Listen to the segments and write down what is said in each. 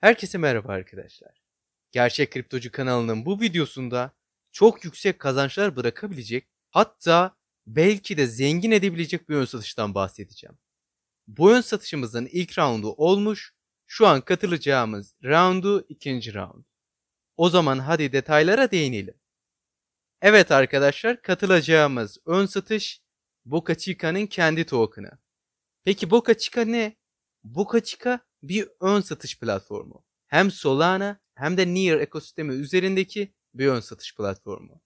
Herkese merhaba arkadaşlar. Gerçek Kriptocu kanalının bu videosunda çok yüksek kazançlar bırakabilecek hatta belki de zengin edebilecek bir ön satıştan bahsedeceğim. Bu ön satışımızın ilk roundu olmuş, şu an katılacağımız roundu ikinci round. O zaman hadi detaylara değinelim. Evet arkadaşlar katılacağımız ön satış Boca Chica'nın kendi token'ı. Peki Boca Chica ne? Boca Chica bir ön satış platformu. Hem Solana hem de Near ekosistemi üzerindeki bir ön satış platformu.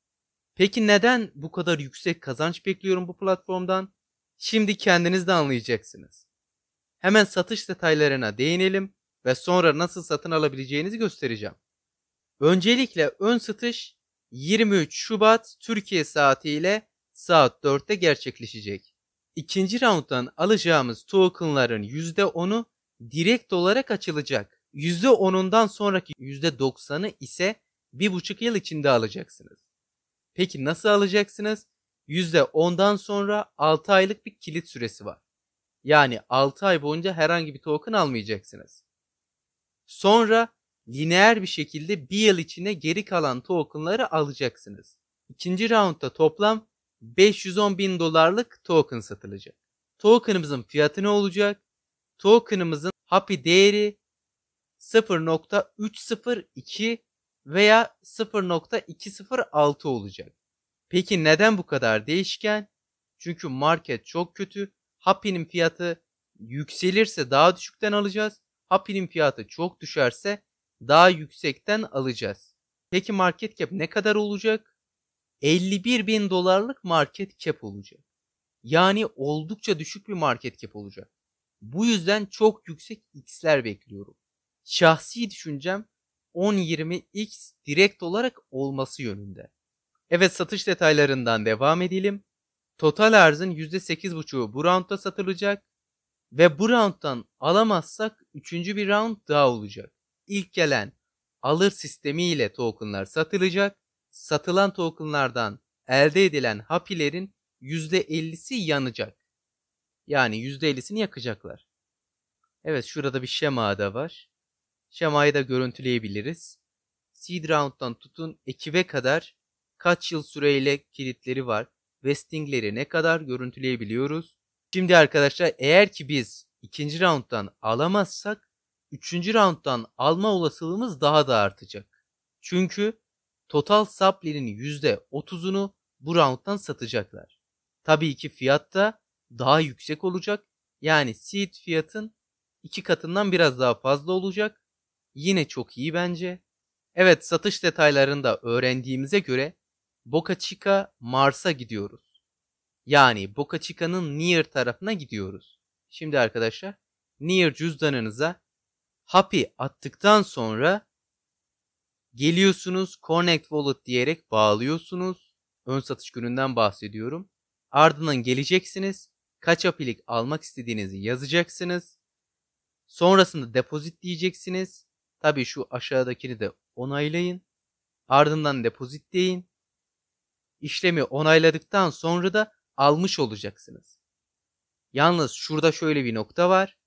Peki neden bu kadar yüksek kazanç bekliyorum bu platformdan? Şimdi kendiniz de anlayacaksınız. Hemen satış detaylarına değinelim ve sonra nasıl satın alabileceğinizi göstereceğim. Öncelikle ön satış 23 Şubat Türkiye saatiyle saat 4'te gerçekleşecek. İkinci rounddan alacağımız tokenların %10'u direkt olarak açılacak. %10'undan sonraki %90'ı ise 1,5 yıl içinde alacaksınız. Peki nasıl alacaksınız? %10'dan sonra 6 aylık bir kilit süresi var. Yani 6 ay boyunca herhangi bir token almayacaksınız. Sonra lineer bir şekilde 1 yıl içinde geri kalan tokenları alacaksınız. İkinci roundda toplam 510 bin dolarlık token satılacak. Tokenımızın fiyatı ne olacak? token'ımızın happy değeri 0.302 veya 0.206 olacak. Peki neden bu kadar değişken? Çünkü market çok kötü. Happy'nin fiyatı yükselirse daha düşükten alacağız. Happy'nin fiyatı çok düşerse daha yüksekten alacağız. Peki market cap ne kadar olacak? 51 bin dolarlık market cap olacak. Yani oldukça düşük bir market cap olacak. Bu yüzden çok yüksek x'ler bekliyorum. Şahsi düşüncem 10-20 x direkt olarak olması yönünde. Evet satış detaylarından devam edelim. Total arzın %8.5'u bu roundda satılacak ve bu rounddan alamazsak 3. bir round daha olacak. İlk gelen alır sistemi ile tokenlar satılacak. Satılan tokenlardan elde edilen hapilerin %50'si yanacak. Yani %50'sini yakacaklar. Evet şurada bir şema da var. Şemayı da görüntüleyebiliriz. Seed round'dan tutun ekibe kadar kaç yıl süreyle kilitleri var. Vestingleri ne kadar görüntüleyebiliyoruz. Şimdi arkadaşlar eğer ki biz ikinci round'dan alamazsak üçüncü round'dan alma olasılığımız daha da artacak. Çünkü total supply'nin %30'unu bu round'dan satacaklar. Tabii ki fiyatta daha yüksek olacak. Yani seed fiyatın iki katından biraz daha fazla olacak. Yine çok iyi bence. Evet satış detaylarında öğrendiğimize göre Boca Chica Mars'a gidiyoruz. Yani Boca Chica'nın Near tarafına gidiyoruz. Şimdi arkadaşlar Near cüzdanınıza Happy attıktan sonra geliyorsunuz Connect Wallet diyerek bağlıyorsunuz. Ön satış gününden bahsediyorum. Ardından geleceksiniz kaç apilik almak istediğinizi yazacaksınız. Sonrasında depozit diyeceksiniz. Tabii şu aşağıdakini de onaylayın. Ardından depozit deyin. İşlemi onayladıktan sonra da almış olacaksınız. Yalnız şurada şöyle bir nokta var.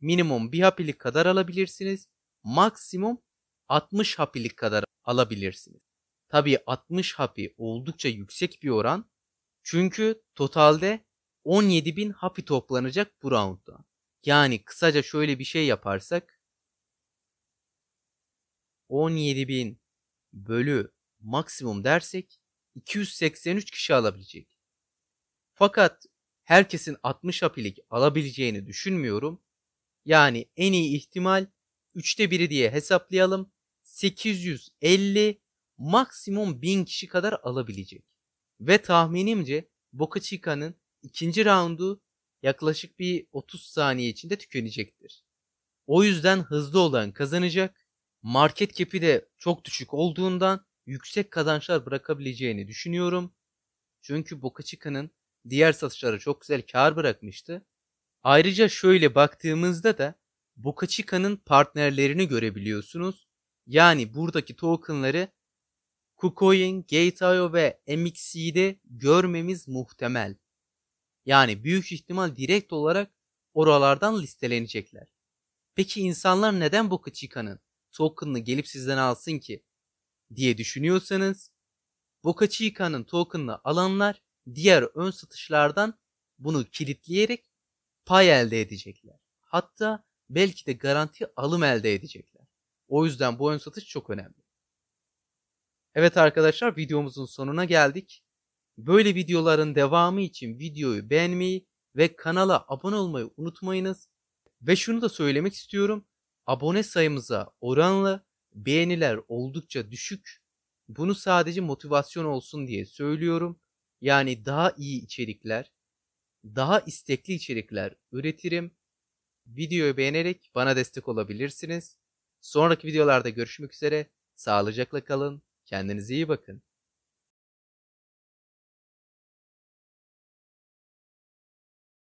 Minimum bir hapilik kadar alabilirsiniz. Maksimum 60 hapilik kadar alabilirsiniz. Tabii 60 hapi oldukça yüksek bir oran. Çünkü totalde 17 bin happy toplanacak bu roundda. Yani kısaca şöyle bir şey yaparsak 17 bin bölü maksimum dersek 283 kişi alabilecek. Fakat herkesin 60 hapilik alabileceğini düşünmüyorum. Yani en iyi ihtimal 3'te 1'i diye hesaplayalım. 850 maksimum 1000 kişi kadar alabilecek. Ve tahminimce Boca Chica'nın ikinci roundu yaklaşık bir 30 saniye içinde tükenecektir. O yüzden hızlı olan kazanacak. Market cap'i de çok düşük olduğundan yüksek kazançlar bırakabileceğini düşünüyorum. Çünkü Boca Chica'nın diğer satışları çok güzel kar bırakmıştı. Ayrıca şöyle baktığımızda da Boca Chica'nın partnerlerini görebiliyorsunuz. Yani buradaki tokenları KuCoin, Gate.io ve MXC'de görmemiz muhtemel. Yani büyük ihtimal direkt olarak oralardan listelenecekler. Peki insanlar neden bu Kachika'nın token'ını gelip sizden alsın ki diye düşünüyorsanız Boca Chica'nın token'ını alanlar diğer ön satışlardan bunu kilitleyerek pay elde edecekler. Hatta belki de garanti alım elde edecekler. O yüzden bu ön satış çok önemli. Evet arkadaşlar videomuzun sonuna geldik. Böyle videoların devamı için videoyu beğenmeyi ve kanala abone olmayı unutmayınız. Ve şunu da söylemek istiyorum. Abone sayımıza oranla beğeniler oldukça düşük. Bunu sadece motivasyon olsun diye söylüyorum. Yani daha iyi içerikler, daha istekli içerikler üretirim. Videoyu beğenerek bana destek olabilirsiniz. Sonraki videolarda görüşmek üzere. Sağlıcakla kalın. Kendinize iyi bakın.